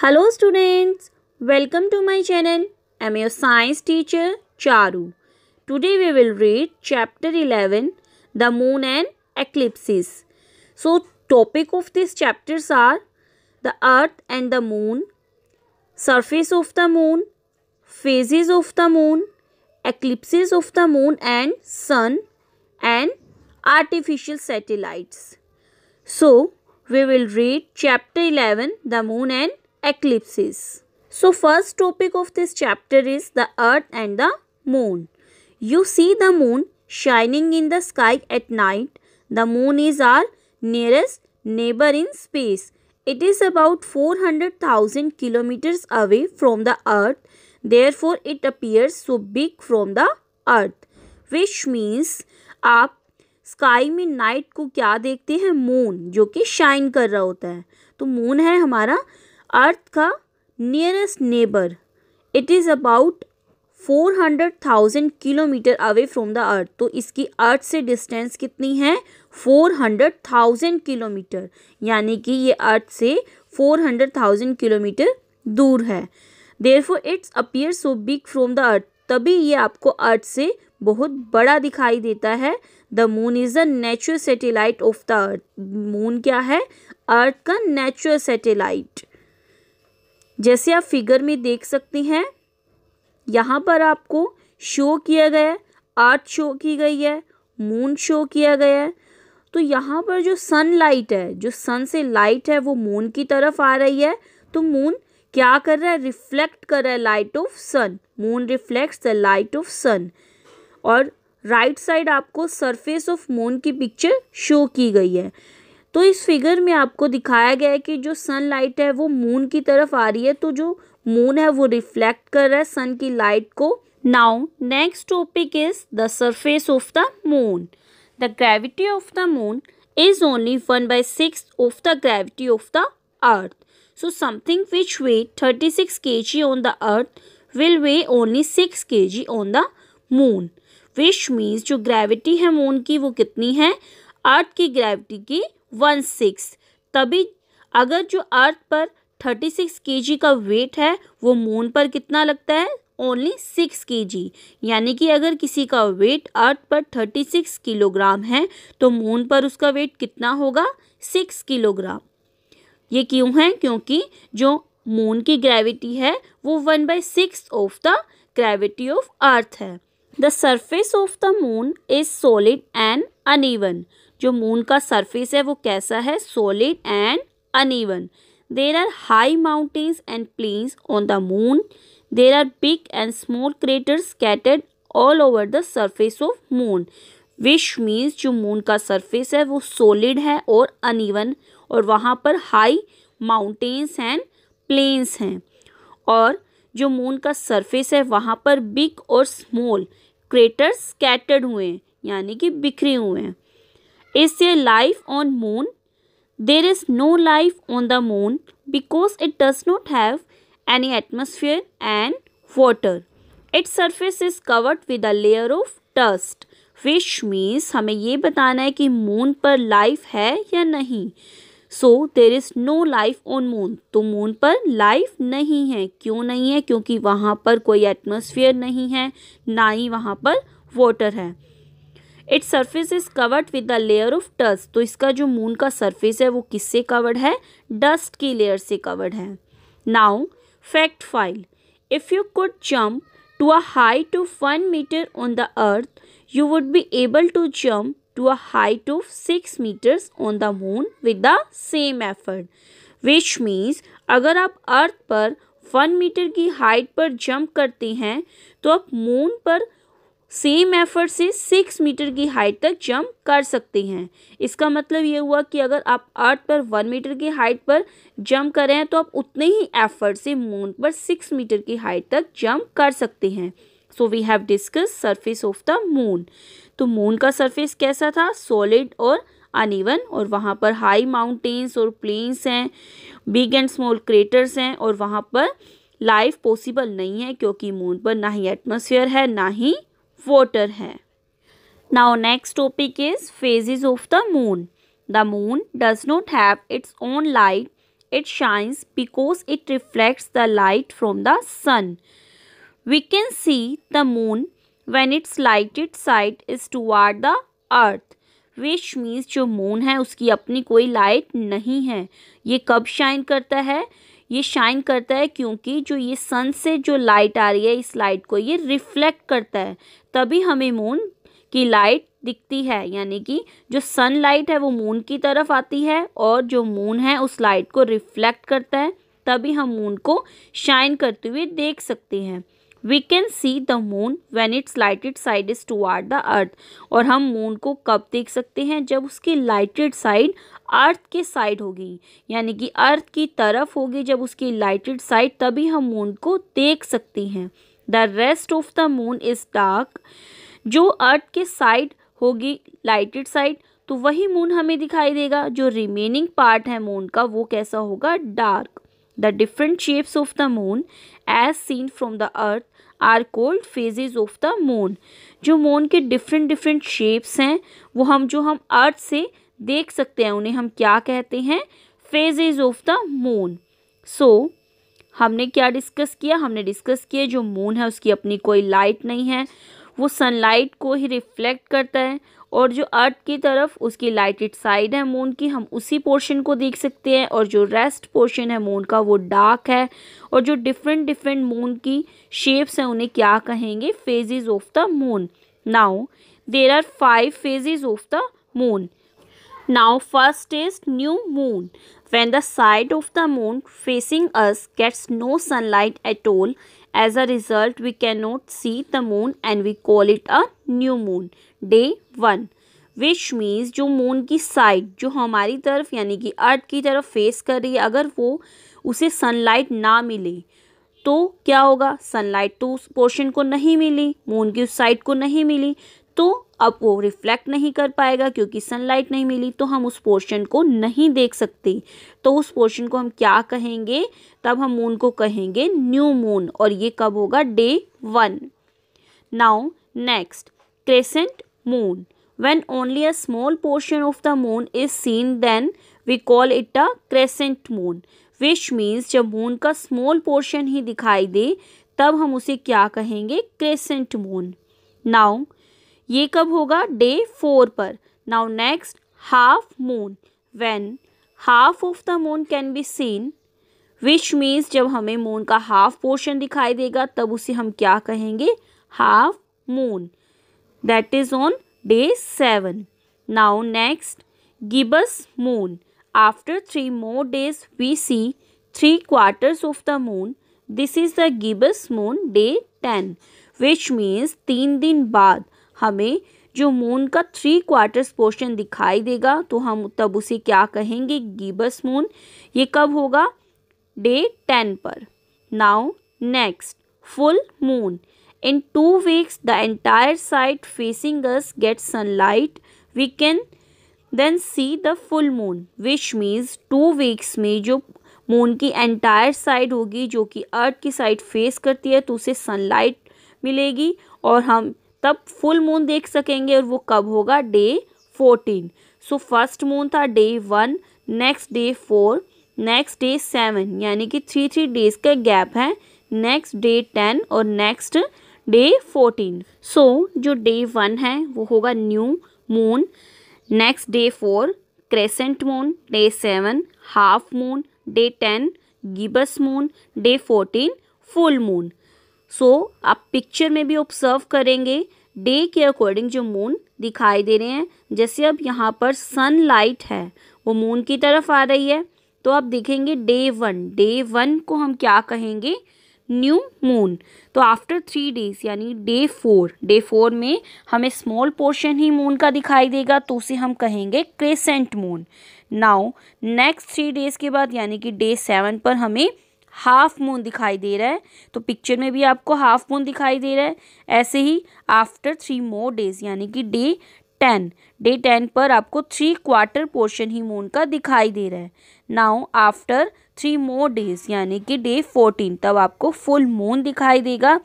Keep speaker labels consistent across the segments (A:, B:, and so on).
A: Hello students, welcome to my channel. I am your science teacher Charu. Today we will read chapter 11, The Moon and Eclipses. So topic of these chapters are the earth and the moon, surface of the moon, phases of the moon, eclipses of the moon and sun and artificial satellites. So we will read chapter 11, The Moon and eclipses. So first topic of this chapter is the earth and the moon. You see the moon shining in the sky at night. The moon is our nearest neighbor in space. It is about 400,000 kilometers away from the earth. Therefore, it appears so big from the earth. Which means aap sky mein night ko kya dekhte hain moon jo ki shine kar raha hota hai to moon hai hamara earth का nearest neighbour it is about four hundred thousand kilometre away from the earth तो इसकी अर्थ से distance कितनी है four hundred thousand kilometre यानी कि ये अर्थ से फोर हंड्रेड थाउजेंड किलोमीटर दूर है therefore it's appear so big from the earth तभी ये आपको अर्थ से बहुत बड़ा दिखाई देता है the moon is the natural satellite of the earth moon क्या है अर्थ का नेचुरल सेटेलाइट जैसे आप फिगर में देख सकते हैं यहाँ पर आपको शो किया गया है आर्ट शो की गई है मून शो किया गया है तो यहाँ पर जो सन लाइट है जो सन से लाइट है वो मून की तरफ आ रही है तो मून क्या कर रहा है रिफ्लेक्ट कर रहा है light of sun moon reflects the light of sun और राइट right साइड आपको सरफेस ऑफ मून की पिक्चर शो की गई है तो इस फिगर में आपको दिखाया गया है कि जो सन लाइट है वो मून की तरफ आ रही है तो जो मून है वो रिफ्लेक्ट कर रहा है सन की लाइट को now next topic is the surface of the moon the gravity of the moon is only one by six of the gravity of the earth so something which weigh thirty six K G on the earth will weigh only six K G on the moon which means जो gravity है moon की वो कितनी है अर्थ की gravity की one six तभी अगर जो अर्थ पर थर्टी सिक्स के जी का वेट है वो मून पर कितना लगता है ओनली सिक्स के जी यानी कि अगर किसी का वेट अर्थ पर थर्टी सिक्स किलोग्राम है तो मून पर उसका वेट कितना होगा सिक्स किलोग्राम ये क्यों है क्योंकि जो मून की ग्रेविटी है वो one by six of the gravity of earth है the surface of the moon is solid and uneven जो मून का सरफेस है वो कैसा है solid and uneven there are high mountains and plains on the moon there are big and small crater scattered all over the surface of moon which means जो moon का surface है वो solid है और अनइवन और वहाँ पर high mountains and planes हैं और जो मून का सरफेस है वहाँ पर बिग और स्मॉल क्रेटर स्कैटर्ड हुए हैं यानी कि बिखरे हुए हैं Is there life on moon? There is no life on the moon because it does not have any atmosphere and water. Its surface is covered with a layer of dust. Which means हमें ये बताना है कि moon पर life है या नहीं so there is no life on moon तो मून पर लाइफ नहीं है क्यों नहीं है क्योंकि वहाँ पर कोई एटमोसफियर नहीं है ना ही वहाँ पर वाटर है its surface is covered with the layer of dust तो इसका जो मून का सर्फेस है वो किससे कवर्ड है डस्ट की लेयर से कवर्ड है now fact file if you could jump to a height of one metre on the earth you would be able to jump to a height of six metres on the moon with the same effort which means अगर आप earth पर one metre की height पर jump करते हैं तो आप moon पर सेम एफर्ट से सिक्स मीटर की हाइट तक जंप कर सकते हैं इसका मतलब ये हुआ कि अगर आप अर्थ पर वन मीटर की हाइट पर जंप कर रहे हैं तो आप उतने ही एफर्ट से मून पर सिक्स मीटर की हाइट तक जंप कर सकते हैं so we have discuss surface of the moon तो मून का सरफेस कैसा था सॉलिड और अनइवन और वहाँ पर हाई माउंटेन्स और प्लेन्स हैं बिग एंड स्मॉल क्रेटर्स हैं और वहाँ पर लाइफ पॉसिबल नहीं है क्योंकि मून पर ना ही एटमोसफियर है ना ही वॉटर है now next topic is phases of the moon the moon does not have its own light it shines because it reflects the light from the sun we can see the moon when its lighted side is to toward the earth which means जो moon है उसकी अपनी कोई light नहीं है ये कब shine करता है ये शाइन करता है क्योंकि जो ये सन से जो लाइट आ रही है इस लाइट को ये रिफ्लेक्ट करता है तभी हमें मून की लाइट दिखती है यानी कि जो सन लाइट है वो मून की तरफ आती है और जो मून है उस लाइट को रिफ्लेक्ट करता है तभी हम मून को शाइन करते हुए देख सकते हैं we can see the moon when its lighted side is toward the earth और हम मून को कब देख सकते हैं जब उसकी लाइटेड साइड अर्थ के साइड होगी यानी कि अर्थ की तरफ होगी जब उसकी लाइटेड साइड तभी हम मून को देख सकते हैं the rest of the moon is dark जो अर्थ के साइड होगी लाइटेड साइड तो वही मून हमें दिखाई देगा जो रिमेनिंग पार्ट है मून का वो कैसा होगा dark The different shapes of the moon as seen from the earth are called phases of the moon जो moon के different different shapes हैं वो हम जो हम earth से देख सकते हैं उन्हें हम क्या कहते हैं phases of the moon so हमने क्या डिस्कस किया हमने डिस्कस किया जो मून है उसकी अपनी कोई लाइट नहीं है वो सनलाइट को ही रिफ्लेक्ट करता है और जो अर्थ की तरफ उसकी लाइटेड साइड है मून की हम उसी पोर्शन को देख सकते हैं और जो रेस्ट पोर्शन है मून का वो डार्क है और जो डिफरेंट डिफरेंट मून की शेप्स हैं उन्हें क्या कहेंगे phases of the moon now there are five phases of the moon now first is new moon when the side of the moon facing us gets no sunlight at all as a result we can not see the moon and we call it a new moon day one which means जो moon की side जो हमारी तरफ यानी कि अर्थ की तरफ face कर रही है अगर वो उसे सनलाइट ना मिले तो क्या होगा सनलाइट तो उस पोर्शन को नहीं मिली मून की उस साइड को नहीं मिली तो अब वो रिफ्लेक्ट नहीं कर पाएगा क्योंकि सनलाइट नहीं मिली तो हम उस पोर्शन को नहीं देख सकते तो उस पोर्शन को हम क्या कहेंगे तब हम मून को कहेंगे न्यू मून और ये कब होगा day one now next crescent moon when only a small portion of the moon is seen then we call it a crescent moon which means जब मून का स्मॉल पोर्शन ही दिखाई दे तब हम उसे क्या कहेंगे क्रेसेंट मून नाउ ये कब होगा डे फोर पर now next half moon when half of the moon can be seen which means जब हमें मून का हाफ पोर्शन दिखाई देगा तब उसे हम क्या कहेंगे half moon that is on day seven now next gibbous moon after three more days we see three quarters of the moon this is the gibbous moon day ten which means तीन दिन बाद हमें जो moon का three quarters portion दिखाई देगा तो हम तब उसे क्या कहेंगे गिबस मून ये कब होगा डे टेन पर now next full moon in two weeks the entire side facing us get sunlight we can then see the full moon which means two weeks में जो मून की एंटायर साइड होगी जो कि अर्थ की साइड फेस करती है तो उसे सनलाइट मिलेगी और हम तब फुल मून देख सकेंगे और वो कब होगा day fourteen so first moon था day one next day four next day seven यानी कि थ्री थ्री डेज का गैप है नेक्स्ट डे टेन और नेक्स्ट डे फोर्टीन सो जो डे वन है वो होगा new moon next day four crescent moon day seven half moon day ten gibbous moon day fourteen full moon so so, आप picture में भी observe करेंगे day के अकॉर्डिंग जो मून दिखाई दे रहे हैं जैसे अब यहाँ पर सन लाइट है वो मून की तरफ आ रही है तो आप देखेंगे डे वन डे वन को हम क्या कहेंगे न्यू मून तो आफ्टर थ्री डेज यानी डे फोर डे फोर में हमें स्मॉल पोर्शन ही मून का दिखाई देगा तो उसे हम कहेंगे crescent moon now next three days के बाद यानी कि डे सेवन पर हमें हाफ मून दिखाई दे रहा है तो पिक्चर में भी आपको हाफ मून दिखाई दे रहा है ऐसे ही आफ्टर थ्री मोर डेज यानी कि डे टेन डे टेन पर आपको थ्री क्वार्टर पोर्शन ही मून का दिखाई दे रहा है now after three more days यानी कि डे फोर्टीन तब आपको फुल मून दिखाई देगा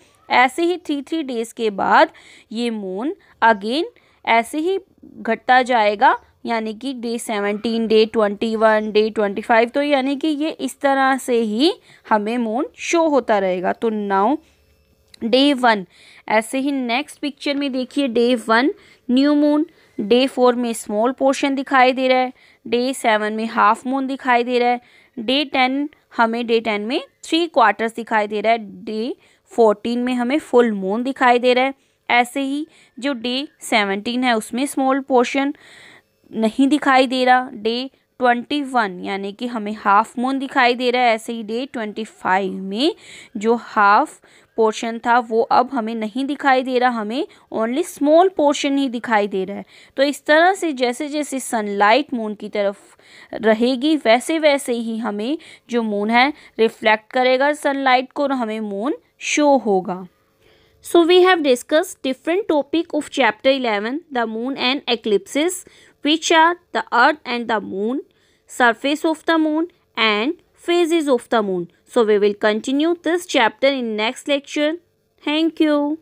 A: ऐसे ही थ्री थ्री डेज के बाद ये मून अगेन ऐसे ही घटता जाएगा यानी कि day seventeen day twenty one day twenty five तो यानी कि ये इस तरह से ही हमें मून शो होता रहेगा तो नाउ डे वन ऐसे ही नेक्स्ट पिक्चर में देखिए day one new moon day four में स्मॉल पोर्शन दिखाई दे रहा है डे सेवन में हाफ मून दिखाई दे रहा है डे टेन हमें डे टेन में थ्री क्वार्टर्स दिखाई दे रहा है डे फोर्टीन में हमें फुल मून दिखाई दे रहा है ऐसे ही जो डे सेवनटीन है उसमें स्मॉल पोर्शन नहीं दिखाई दे रहा डे ट्वेंटी वन यानी कि हमें हाफ मून दिखाई दे रहा है ऐसे ही डे ट्वेंटी फाइव में जो हाफ पोर्शन था वो अब हमें नहीं दिखाई दे रहा हमें ओनली स्मॉल पोर्शन ही दिखाई दे रहा है तो इस तरह से जैसे जैसे सनलाइट मून की तरफ रहेगी वैसे वैसे ही हमें जो मून है रिफ्लेक्ट करेगा सनलाइट को और हमें मून शो होगा so we have discuss different topic of chapter eleven the moon and eclipses which are the earth and the moon, surface of the moon and phases of the moon. So we will continue this chapter in next lecture. Thank you.